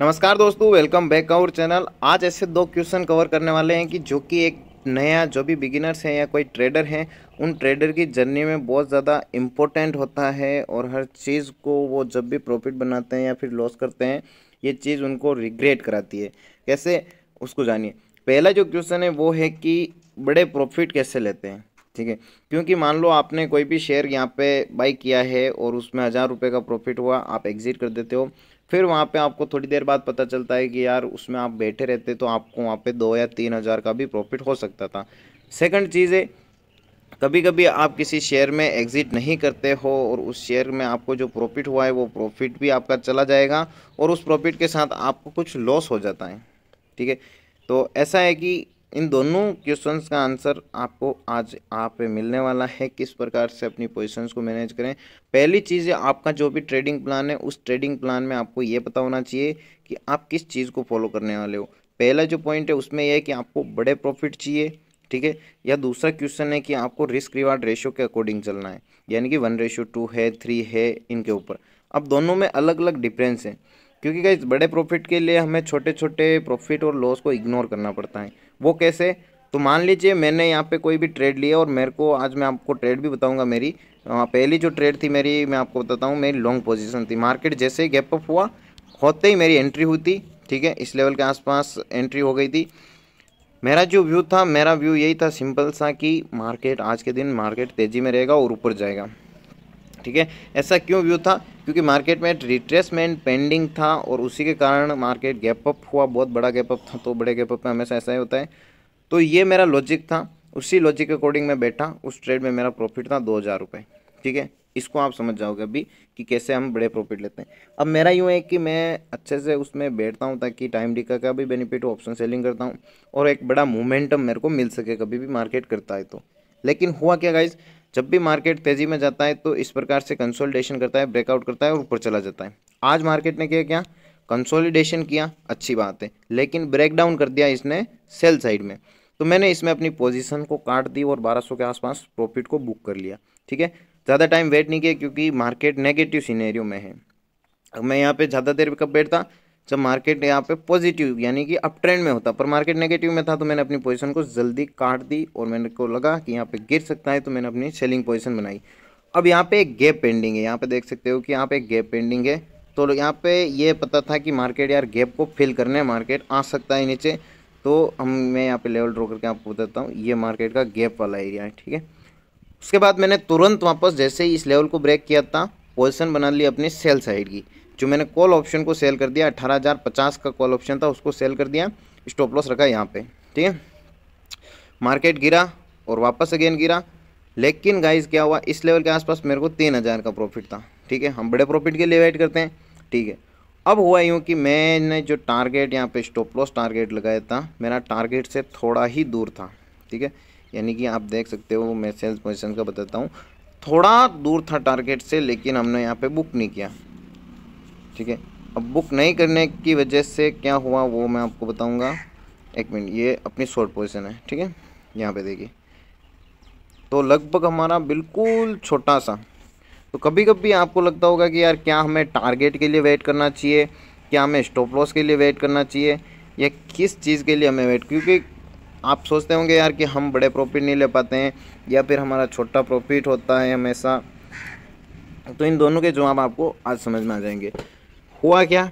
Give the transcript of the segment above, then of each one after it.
नमस्कार दोस्तों welcome back our channel आज ऐसे दो क्वेश्चन कवर करने वाले हैं कि जो कि एक नया जो भी बिगिनर्स हैं या कोई ट्रेडर हैं उन ट्रेडर की जर्नी में बहुत ज़्यादा इम्पोर्टेंट होता है और हर चीज़ को वो जब भी प्रॉफिट बनाते हैं या फिर लॉस करते हैं ये चीज़ उनको रिग्रेट कराती है कैसे उसको जानिए पहला जो क्वेश्चन है वो है कि बड़े प्रॉफिट कैसे लेते हैं ठीक है क्योंकि मान लो आपने कोई भी शेयर यहाँ पे बाई किया है और उसमें हज़ार रुपये का प्रॉफिट हुआ आप एग्ज़िट कर देते हो फिर वहाँ पे आपको थोड़ी देर बाद पता चलता है कि यार उसमें आप बैठे रहते तो आपको वहाँ पे दो या तीन हज़ार का भी प्रॉफिट हो सकता था सेकंड चीज़ है कभी कभी आप किसी शेयर में एग्ज़िट नहीं करते हो और उस शेयर में आपको जो प्रॉफिट हुआ है वो प्रॉफिट भी आपका चला जाएगा और उस प्रॉफिट के साथ आपको कुछ लॉस हो जाता है ठीक है तो ऐसा है कि इन दोनों क्वेश्चंस का आंसर आपको आज आप पे मिलने वाला है किस प्रकार से अपनी पोजीशंस को मैनेज करें पहली चीज़ आपका जो भी ट्रेडिंग प्लान है उस ट्रेडिंग प्लान में आपको ये पता होना चाहिए कि आप किस चीज़ को फॉलो करने वाले हो पहला जो पॉइंट है उसमें यह है कि आपको बड़े प्रॉफिट चाहिए ठीक है या दूसरा क्वेश्चन है कि आपको रिस्क रिवार्ड रेशियो के अकॉर्डिंग चलना है यानी कि वन रेशियो टू है थ्री है इनके ऊपर अब दोनों में अलग अलग डिफरेंस है क्योंकि क्या बड़े प्रॉफिट के लिए हमें छोटे छोटे प्रॉफिट और लॉस को इग्नोर करना पड़ता है वो कैसे तो मान लीजिए मैंने यहाँ पे कोई भी ट्रेड लिया और मेरे को आज मैं आपको ट्रेड भी बताऊँगा मेरी पहली जो ट्रेड थी मेरी मैं आपको बताता हूँ मेरी लॉन्ग पोजिशन थी मार्केट जैसे ही गैप अप हुआ होते ही मेरी एंट्री हुई थी ठीक है इस लेवल के आसपास एंट्री हो गई थी मेरा जो व्यू था मेरा व्यू यही था सिंपल सा कि मार्केट आज के दिन मार्केट तेज़ी में रहेगा और ऊपर जाएगा ठीक है ऐसा क्यों व्यू था क्योंकि मार्केट में रिट्रेसमेंट पेंडिंग था और उसी के कारण मार्केट गैप अप हुआ बहुत बड़ा गैप अप था तो बड़े गैप अप में हमेशा ऐसा ही होता है तो ये मेरा लॉजिक था उसी लॉजिक अकॉर्डिंग मैं बैठा उस ट्रेड में मेरा प्रॉफिट था दो हज़ार रुपये ठीक है इसको आप समझ जाओगे अभी कि कैसे हम बड़े प्रॉफिट लेते हैं अब मेरा यूँ है कि मैं अच्छे से उसमें बैठता हूँ ताकि टाइम डिका का भी बेनिफिट हो ऑप्शन सेलिंग करता हूँ और एक बड़ा मोमेंटम मेरे को मिल सके कभी भी मार्केट करता है तो लेकिन हुआ क्या गाइज़ जब भी मार्केट तेजी में जाता है तो इस प्रकार से कंसोलिडेशन करता है ब्रेकआउट करता है और ऊपर चला जाता है आज मार्केट ने किया क्या कंसोलिडेशन किया अच्छी बात है लेकिन ब्रेकडाउन कर दिया इसने सेल साइड में तो मैंने इसमें अपनी पोजीशन को काट दी और 1200 के आसपास प्रॉफिट को बुक कर लिया ठीक है ज़्यादा टाइम वेट नहीं किया क्योंकि मार्केट नेगेटिव सीनेरियो में है मैं यहाँ पे ज़्यादा देर कब बैठता जब मार्केट यहाँ पे पॉजिटिव यानी कि अप ट्रेंड में होता पर मार्केट नेगेटिव में था तो मैंने अपनी पोजीशन को जल्दी काट दी और मैंने को लगा कि यहाँ पे गिर सकता है तो मैंने अपनी सेलिंग पोजीशन बनाई अब यहाँ पे एक गैप पेंडिंग है यहाँ पे देख सकते हो कि यहाँ पे एक गैप पेंडिंग है तो यहाँ पे ये पता था कि मार्केट यार गैप को फिल करने मार्केट आ सकता है नीचे तो हम मैं यहाँ पर लेवल ड्रो करके आपको बताता हूँ ये मार्केट का गैप वाला एरिया है ठीक है उसके बाद मैंने तुरंत वापस जैसे ही इस लेवल को ब्रेक किया था पोजिशन बना ली अपनी सेल साइड की जो मैंने कॉल ऑप्शन को सेल कर दिया अट्ठारह हज़ार पचास का कॉल ऑप्शन था उसको सेल कर दिया स्टॉप लॉस रखा यहाँ पे ठीक है मार्केट गिरा और वापस अगेन गिरा लेकिन गाइस क्या हुआ इस लेवल के आसपास मेरे को तीन हज़ार का प्रॉफिट था ठीक है हम बड़े प्रॉफिट के लिए वेट करते हैं ठीक है अब हुआ यूँ कि मैंने जो टारगेट यहाँ पे स्टॉप लॉस टारगेट लगाया था मेरा टारगेट से थोड़ा ही दूर था ठीक है यानी कि आप देख सकते हो मैं सेल्स पोजिशन का बताता हूँ थोड़ा दूर था टारगेट से लेकिन हमने यहाँ पे बुक नहीं किया ठीक है अब बुक नहीं करने की वजह से क्या हुआ वो मैं आपको बताऊंगा एक मिनट ये अपनी शॉर्ट पोजिशन है ठीक है यहाँ पे देखिए तो लगभग हमारा बिल्कुल छोटा सा तो कभी कभी आपको लगता होगा कि यार क्या हमें टारगेट के लिए वेट करना चाहिए क्या हमें स्टॉप लॉस के लिए वेट करना चाहिए या किस चीज़ के लिए हमें वेट क्योंकि आप सोचते होंगे यार कि हम बड़े प्रॉफिट नहीं ले पाते हैं या फिर हमारा छोटा प्रॉफिट होता है हमेशा तो इन दोनों के जवाब आपको आज समझ में आ जाएंगे हुआ क्या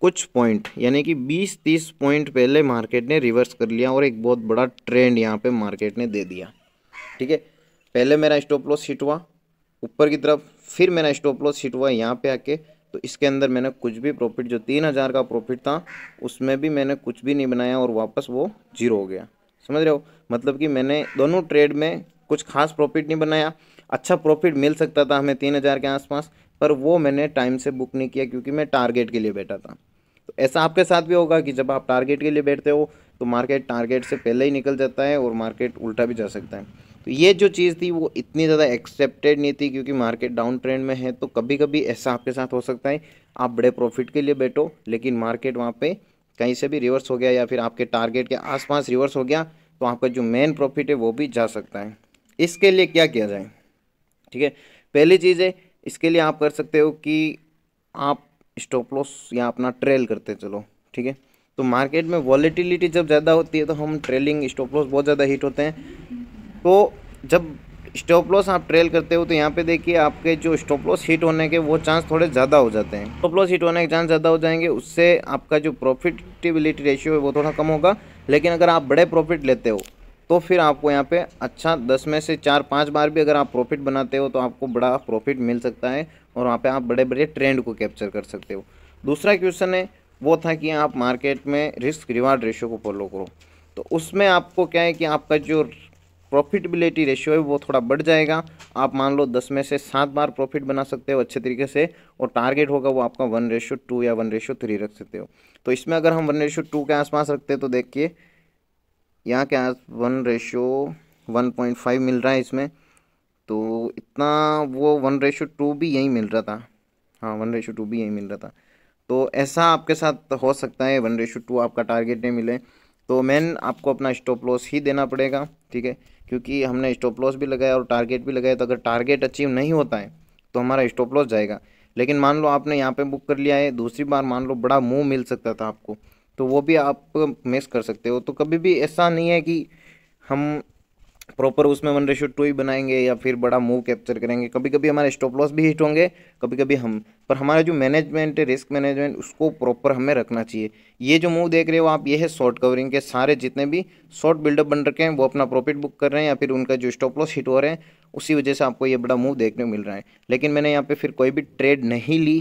कुछ पॉइंट यानी कि 20-30 पॉइंट पहले मार्केट ने रिवर्स कर लिया और एक बहुत बड़ा ट्रेंड यहाँ पे मार्केट ने दे दिया ठीक है पहले मेरा स्टॉप लॉस हिट हुआ ऊपर की तरफ फिर मेरा स्टॉप लॉस हिट हुआ यहाँ पे आके तो इसके अंदर मैंने कुछ भी प्रॉफिट जो तीन हज़ार का प्रॉफिट था उसमें भी मैंने कुछ भी नहीं बनाया और वापस वो जीरो हो गया समझ रहे हो मतलब कि मैंने दोनों ट्रेड में कुछ खास प्रॉफिट नहीं बनाया अच्छा प्रॉफिट मिल सकता था हमें तीन हज़ार के आसपास पर वो मैंने टाइम से बुक नहीं किया क्योंकि मैं टारगेट के लिए बैठा था तो ऐसा आपके साथ भी होगा कि जब आप टारगेट के लिए बैठते हो तो मार्केट टारगेट से पहले ही निकल जाता है और मार्केट उल्टा भी जा सकता है तो ये जो चीज़ थी वो इतनी ज़्यादा एक्सेप्टेड नहीं थी क्योंकि मार्केट डाउन ट्रेंड में है तो कभी कभी ऐसा आपके साथ हो सकता है आप बड़े प्रॉफिट के लिए बैठो लेकिन मार्केट वहाँ पे कहीं से भी रिवर्स हो गया या फिर आपके टारगेट के आसपास रिवर्स हो गया तो आपका जो मेन प्रॉफिट है वो भी जा सकता है इसके लिए क्या किया जाए ठीक है पहली चीज़ है इसके लिए आप कर सकते हो कि आप स्टॉप लॉस या अपना ट्रेल करते चलो ठीक है तो मार्केट में वॉलीटिलिटी जब ज़्यादा होती है तो हम ट्रेलिंग स्टॉप लॉस बहुत ज़्यादा हिट होते हैं तो जब स्टॉप लॉस आप ट्रेल करते हो तो यहाँ पे देखिए आपके जो स्टॉप लॉस हिट होने के वो चांस थोड़े ज़्यादा हो जाते हैं स्टॉप लॉस हिट होने के चांस ज़्यादा हो जाएंगे उससे आपका जो प्रॉफिटेबिलिटी रेशियो है वो थोड़ा कम होगा लेकिन अगर आप बड़े प्रॉफिट लेते हो तो फिर आपको यहाँ पे अच्छा दस में से चार पाँच बार भी अगर आप प्रॉफिट बनाते हो तो आपको बड़ा प्रॉफिट मिल सकता है और वहाँ पे आप बड़े बड़े ट्रेंड को कैप्चर कर सकते हो दूसरा क्वेश्चन है वो था कि आप मार्केट में रिस्क रिवार्ड रेशियो को फॉलो करो तो उसमें आपको क्या है कि आपका जो प्रॉफिटबिलिटी रेशियो है वो थोड़ा बढ़ जाएगा आप मान लो दस में से सात बार प्रॉफिट बना सकते हो अच्छे तरीके से और टारगेट होगा वो आपका वन रेशो टू या वन रेशो थ्री रख सकते हो तो इसमें अगर हम वन रेशो टू के आसपास रखते हैं तो देखिए यहाँ के आस one ratio one point five मिल रहा है इसमें तो इतना वो वन रेशो टू भी यहीं मिल रहा था हाँ वन रेशो टू भी यहीं मिल रहा था तो ऐसा आपके साथ हो सकता है वन रेशो टू आपका टारगेट नहीं मिले तो मैन आपको अपना स्टॉप लॉस ही देना पड़ेगा ठीक है क्योंकि हमने स्टॉप लॉस भी लगाया और टारगेट भी लगाया तो अगर टारगेट अचीव नहीं होता है तो हमारा स्टॉप लॉस जाएगा लेकिन मान लो आपने यहाँ पे बुक कर लिया है दूसरी बार मान लो बड़ा मूव मिल सकता था आपको तो वो भी आप मिस कर सकते हो तो कभी भी ऐसा नहीं है कि हम प्रॉपर उसमें वन रेशो टू ही बनाएंगे या फिर बड़ा मूव कैप्चर करेंगे कभी कभी हमारे स्टॉप लॉस भी हिट होंगे कभी कभी हम पर हमारा जो मैनेजमेंट है रिस्क मैनेजमेंट उसको प्रॉपर हमें रखना चाहिए ये जो मूव देख रहे हो आप ये है शॉर्ट कवरिंग के सारे जितने भी शॉर्ट बिल्डअप बन रखे हैं वो अपना प्रॉफिट बुक कर रहे हैं या फिर उनका जो स्टॉप लॉस हिट हो रहे हैं उसी वजह से आपको ये बड़ा मूव देखने को मिल रहा है लेकिन मैंने यहाँ पर फिर कोई भी ट्रेड नहीं ली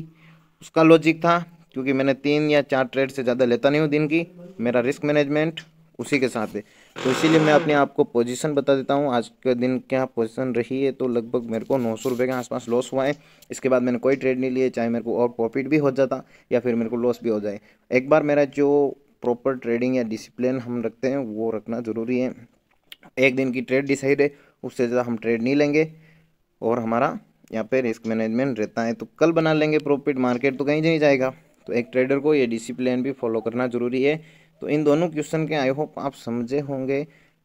उसका लॉजिक था क्योंकि मैंने तीन या चार ट्रेड से ज़्यादा लेता नहीं हूँ दिन की मेरा रिस्क मैनेजमेंट उसी के साथ है तो इसीलिए मैं अपने आप को पोजीशन बता देता हूँ आज के दिन क्या पोजीशन रही है तो लगभग मेरे को नौ सौ रुपये के आसपास लॉस हुआ है इसके बाद मैंने कोई ट्रेड नहीं लिए चाहे मेरे को और प्रॉफिट भी हो जाता या फिर मेरे को लॉस भी हो जाए एक बार मेरा जो प्रॉपर ट्रेडिंग या डिसिप्लिन हम रखते हैं वो रखना ज़रूरी है एक दिन की ट्रेड डिसाइड है उससे ज़्यादा हम ट्रेड नहीं लेंगे और हमारा यहाँ पे रिस्क मैनेजमेंट रहता है तो कल बना लेंगे प्रॉफिट मार्केट तो कहीं नहीं जाएगा तो एक ट्रेडर को ये डिसिप्लिन भी फॉलो करना ज़रूरी है तो इन दोनों क्वेश्चन के आई होप आप समझे होंगे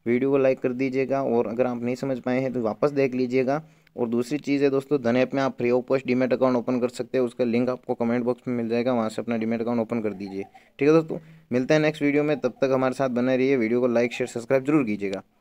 वीडियो को लाइक कर दीजिएगा और अगर आप नहीं समझ पाए हैं तो वापस देख लीजिएगा और दूसरी चीज़ है दोस्तों धन ऐप में आप free of cost demat account open कर सकते हैं उसका लिंक आपको कमेंट बॉक्स में मिल जाएगा वहाँ से अपना डीमेट अकाउंट ओपन कर दीजिए ठीक है दोस्तों मिलते हैं नेक्स्ट वीडियो में तब तक हमारे साथ बने रहिए वीडियो को लाइक शेयर सब्सक्राइब जरूर कीजिएगा